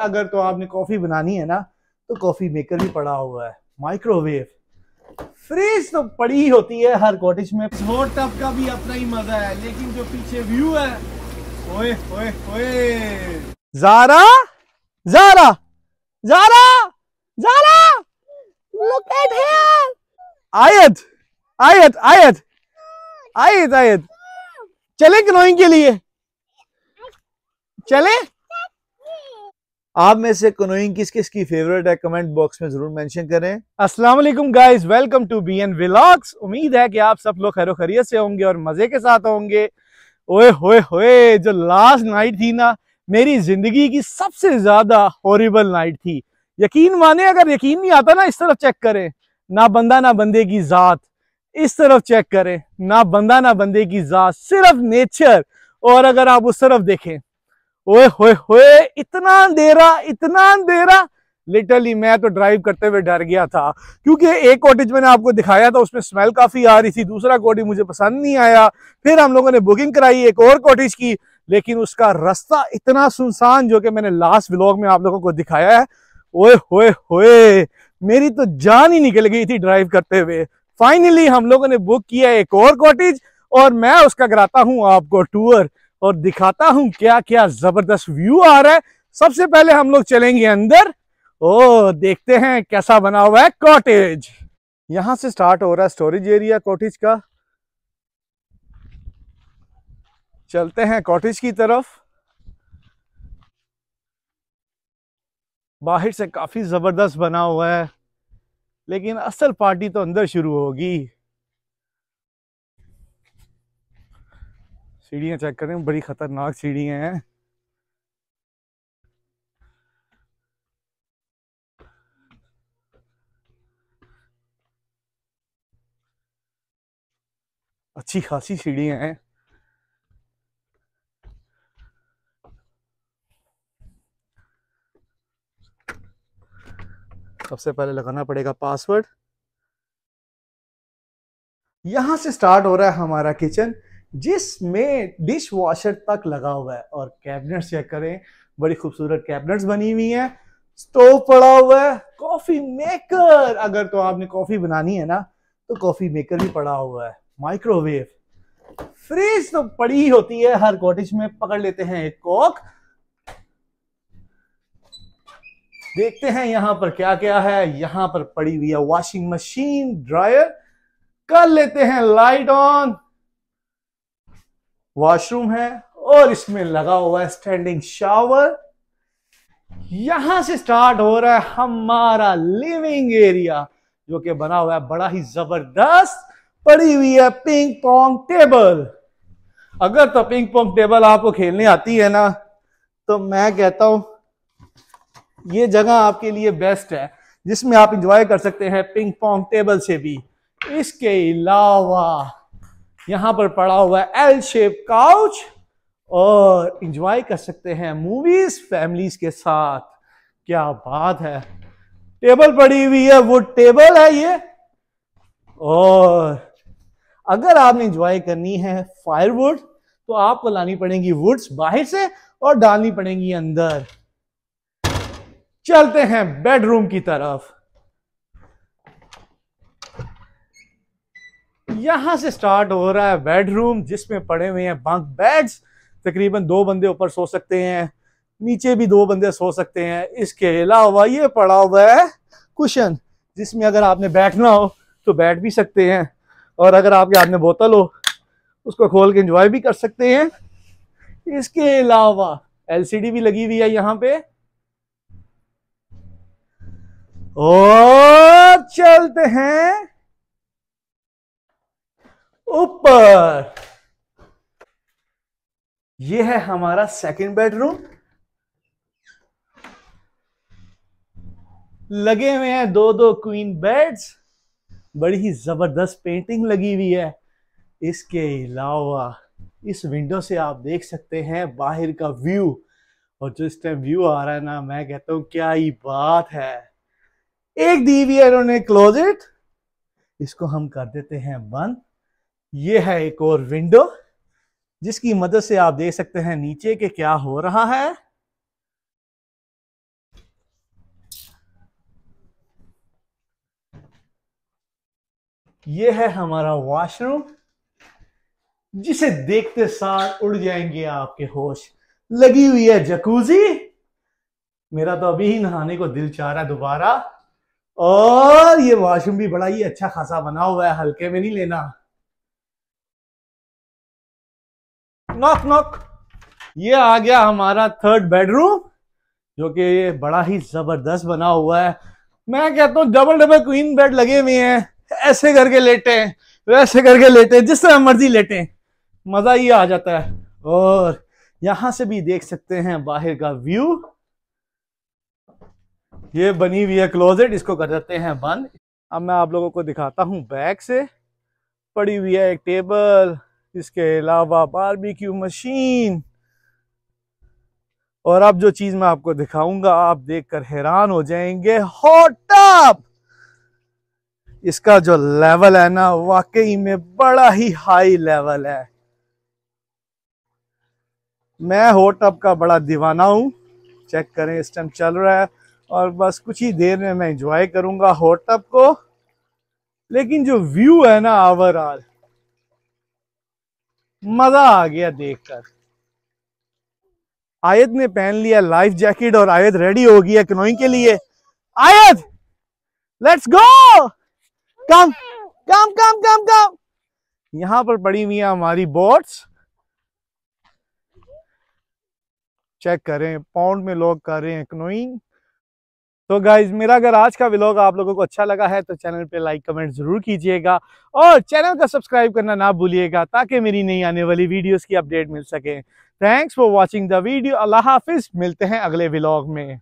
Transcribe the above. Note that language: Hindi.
अगर तो आपने कॉफ़ी बनानी है ना तो कॉफ़ी मेकर भी पड़ा हुआ है माइक्रोवेव फ्रिज तो पड़ी ही होती है हर कॉटेज में टब का भी अपना ही मजा है लेकिन जो पीछे व्यू है ओए ओए ओए Zara Zara Zara Zara look at here Ayat Ayat Ayat Ayat आयत चले ग्रोइंग के लिए चले आप में से कनोइंग किस किस की फेवरेट है कमेंट बॉक्स में जरूर मेंशन करें अस्सलाम वालेकुम guys welcome to B N vlogs उम्मीद है कि आप सब लोग खैर खरीत से होंगे और मजे के साथ होंगे ओए होए होए जो लास्ट नाइट थी ना मेरी जिंदगी की सबसे ज्यादा हॉरिबल नाइट थी यकीन माने अगर यकीन नहीं आता ना इस तरफ चेक करें ना बंदा ना बंदे की जात इस तरफ चेक करें ना बंदा ना बंदे की जात सिर्फ नेचर और अगर आप उस तरफ देखें ओए होए होए इतना अंधेरा इतना अंधेरा लिटरली मैं तो ड्राइव करते हुए डर गया था क्योंकि एक कॉटेज मैंने आपको दिखाया था उसमें स्मेल काफ़ी आ रही थी दूसरा कॉटेज मुझे पसंद नहीं आया फिर हम लोगों ने बुकिंग कराई एक और कॉटेज की लेकिन उसका रास्ता इतना सुनसान जो कि मैंने लास्ट व्लॉग में आप लोगों को दिखाया है ओए होए होए मेरी तो जान ही निकल गई थी ड्राइव करते हुए फाइनली हम लोगों ने बुक किया एक और कॉटेज और मैं उसका कराता हूँ आपको टूर और दिखाता हूं क्या क्या जबरदस्त व्यू आ रहा है सबसे पहले हम लोग चलेंगे अंदर ओ देखते हैं कैसा बना हुआ है कॉटेज यहां से स्टार्ट हो रहा है स्टोरेज एरिया कॉटेज का चलते हैं कॉटेज की तरफ बाहर से काफी जबरदस्त बना हुआ है लेकिन असल पार्टी तो अंदर शुरू होगी सीढ़ियां चेक करें बड़ी ख़तरनाक सीढ़ियां हैं अच्छी खासी सीढ़ियां हैं सबसे पहले लगाना पड़ेगा पासवर्ड यहां से स्टार्ट हो रहा है हमारा किचन जिसमें डिश वॉशर तक लगा हुआ है और कैबिनेट्स चेक करें बड़ी खूबसूरत कैबिनेट्स बनी हुई हैं स्टोव पड़ा हुआ है कॉफी मेकर अगर तो आपने कॉफी बनानी है ना तो कॉफी मेकर भी पड़ा हुआ है माइक्रोवेव फ्रिज तो पड़ी ही होती है हर कॉटेज में पकड़ लेते हैं एक कॉक देखते हैं यहां पर क्या क्या है यहां पर पड़ी हुई है वॉशिंग मशीन ड्रायर कर लेते हैं लाइट ऑन वॉशरूम है और इसमें लगा हुआ है स्टैंडिंग शावर यहां से स्टार्ट हो रहा है हमारा लिविंग एरिया जो कि बना हुआ है बड़ा ही जबरदस्त पड़ी हुई है पिंग पोंग टेबल अगर तो पिंग पोंग टेबल आपको खेलने आती है ना तो मैं कहता हूं ये जगह आपके लिए बेस्ट है जिसमें आप इंजॉय कर सकते हैं पिंग पोंग टेबल से भी इसके अलावा यहां पर पड़ा हुआ है एल शेप काउच और इंजॉय कर सकते हैं मूवीज फैमिलीज के साथ क्या बात है टेबल पड़ी हुई है वो टेबल है ये और अगर आपने इंजॉय करनी है फायरवुड तो आपको लानी पड़ेगी वुड्स बाहर से और डालनी पड़ेगी अंदर चलते हैं बेडरूम की तरफ यहाँ से स्टार्ट हो रहा है बेडरूम जिसमें पड़े हुए हैं बंक बेड्स तकरीबन दो बंदे ऊपर सो सकते हैं नीचे भी दो बंदे सो सकते हैं इसके अलावा ये पड़ा हुआ है कुशन जिसमें अगर आपने बैठना हो तो बैठ भी सकते हैं और अगर आपके हाथ में बोतल हो उसको खोल के इंजॉय भी कर सकते हैं इसके अलावा एलसीडी भी लगी हुई है यहाँ पे और चलते हैं ऊपर ये है हमारा सेकंड बेडरूम लगे हुए हैं दो दो क्वीन बेड्स बड़ी ही जबरदस्त पेंटिंग लगी हुई है इसके अलावा इस विंडो से आप देख सकते हैं बाहर का व्यू और जो इस टाइम व्यू आ रहा है ना मैं कहता हूं क्या ही बात है एक दी हुई है इन्होंने इट इसको हम कर देते हैं बंद ये है एक और विंडो जिसकी मदद से आप देख सकते हैं नीचे के क्या हो रहा है यह है हमारा वॉशरूम जिसे देखते सार उड़ जाएंगे आपके होश लगी हुई है जकूजी मेरा तो अभी ही नहाने को दिल चाह रहा है दोबारा और ये वॉशरूम भी बड़ा ही अच्छा खासा बना हुआ है हल्के में नहीं लेना नॉक नॉक ये आ गया हमारा थर्ड बेडरूम जो कि ये बड़ा ही जबरदस्त बना हुआ है मैं कहता हूँ डबल डबल क्वीन बेड लगे हुए हैं ऐसे करके लेटे हैं वैसे तो करके लेटे हैं जिस तरह मर्जी लेटे हैं मजा ही आ जाता है और यहां से भी देख सकते हैं बाहर का व्यू ये बनी हुई है क्लोजेट इसको कर देते हैं बंद अब मैं आप लोगों को दिखाता हूं बैग से पड़ी हुई है एक टेबल इसके अलावा बारबेक्यू मशीन और अब जो चीज मैं आपको दिखाऊंगा आप देखकर हैरान हो जाएंगे हॉट इसका जो लेवल है ना वाकई में बड़ा ही हाई लेवल है मैं हॉट का बड़ा दीवाना हूं चेक करें इस टाइम चल रहा है और बस कुछ ही देर में मैं इंजॉय करूंगा हॉट को लेकिन जो व्यू है ना ओवरऑल मजा आ गया देखकर आयत ने पहन लिया लाइफ जैकेट और आयत रेडी हो गई है कनोइंग के लिए आयत लेट्स गो कम कम कम कम कम यहां पर पड़ी हुई है हमारी बोट्स चेक करें पाउंड में लोग कर रहे हैं कनोइंग तो गाइज मेरा अगर आज का व्लॉग आप लोगों को अच्छा लगा है तो चैनल पे लाइक कमेंट जरूर कीजिएगा और चैनल का सब्सक्राइब करना ना भूलिएगा ताकि मेरी नई आने वाली वीडियोस की अपडेट मिल सके thanks for watching the video अल्लाह हाफिज मिलते हैं अगले व्लॉग में